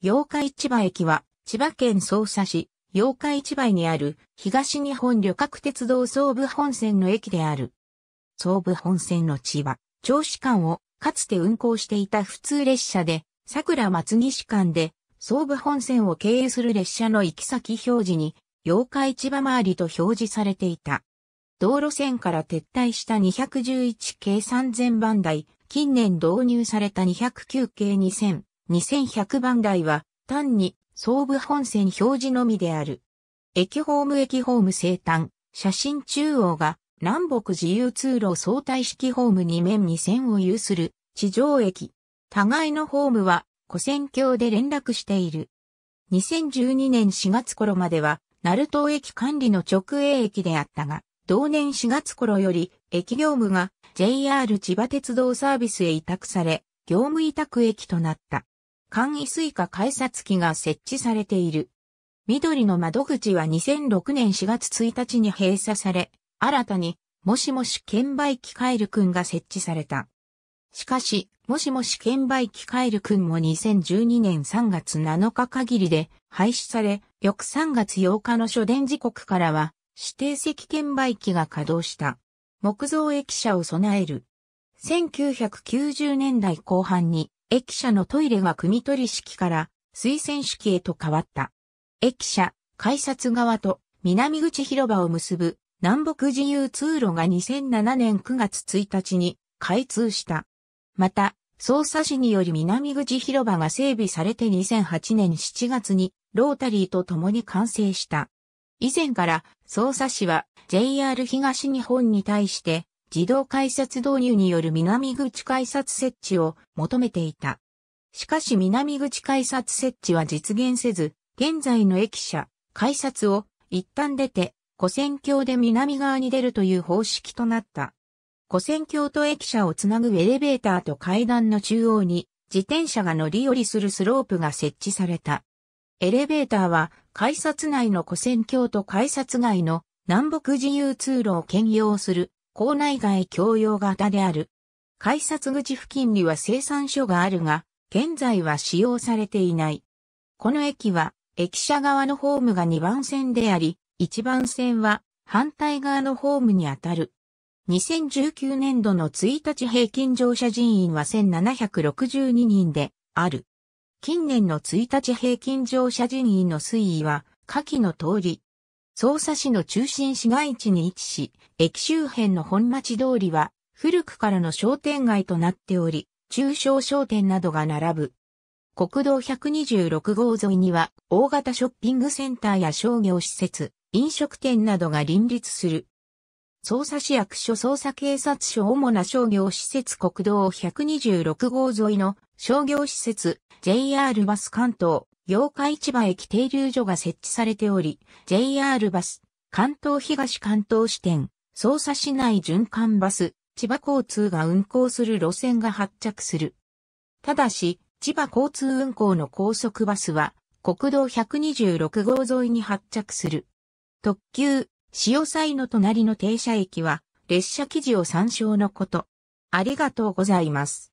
八日市場駅は、千葉県匝瑳市、八日市場にある、東日本旅客鉄道総武本線の駅である。総武本線の地は、長子間を、かつて運行していた普通列車で、桜松木市間で、総武本線を経由する列車の行き先表示に、八日市場周りと表示されていた。道路線から撤退した211系3000番台、近年導入された209系2000。2100番台は単に総武本線表示のみである。駅ホーム駅ホーム生誕、写真中央が南北自由通路相対式ホーム2面2線を有する地上駅。互いのホームは古線橋で連絡している。2012年4月頃までは、鳴門駅管理の直営駅であったが、同年4月頃より、駅業務が JR 千葉鉄道サービスへ委託され、業務委託駅となった。簡易スイカ改札機が設置されている。緑の窓口は2006年4月1日に閉鎖され、新たに、もしもし券売機カエルくんが設置された。しかし、もしもし券売機カエルくんも2012年3月7日限りで廃止され、翌3月8日の初電時刻からは、指定席券売機が稼働した。木造駅舎を備える。1990年代後半に駅舎のトイレが組取式から水洗式へと変わった。駅舎、改札側と南口広場を結ぶ南北自由通路が2007年9月1日に開通した。また、捜査市により南口広場が整備されて2008年7月にロータリーと共に完成した。以前から捜査市は JR 東日本に対して自動改札導入による南口改札設置を求めていた。しかし南口改札設置は実現せず、現在の駅舎、改札を一旦出て、古線橋で南側に出るという方式となった。古線橋と駅舎をつなぐエレベーターと階段の中央に自転車が乗り降りするスロープが設置された。エレベーターは改札内の古線橋と改札外の南北自由通路を兼用する校内外共用型である。改札口付近には生産所があるが、現在は使用されていない。この駅は、駅舎側のホームが2番線であり、1番線は反対側のホームにあたる。2019年度の1日平均乗車人員は1762人である。近年の1日平均乗車人員の推移は、下記の通り、匝瑳市の中心市街地に位置し、駅周辺の本町通りは古くからの商店街となっており、中小商店などが並ぶ。国道126号沿いには大型ショッピングセンターや商業施設、飲食店などが林立する。匝瑳市役所捜査警察署主な商業施設国道126号沿いの商業施設 JR バス関東八日市場駅停留所が設置されており、JR バス、関東東関東支店、捜査市内循環バス、千葉交通が運行する路線が発着する。ただし、千葉交通運行の高速バスは、国道126号沿いに発着する。特急、潮騒の隣の停車駅は、列車記事を参照のこと。ありがとうございます。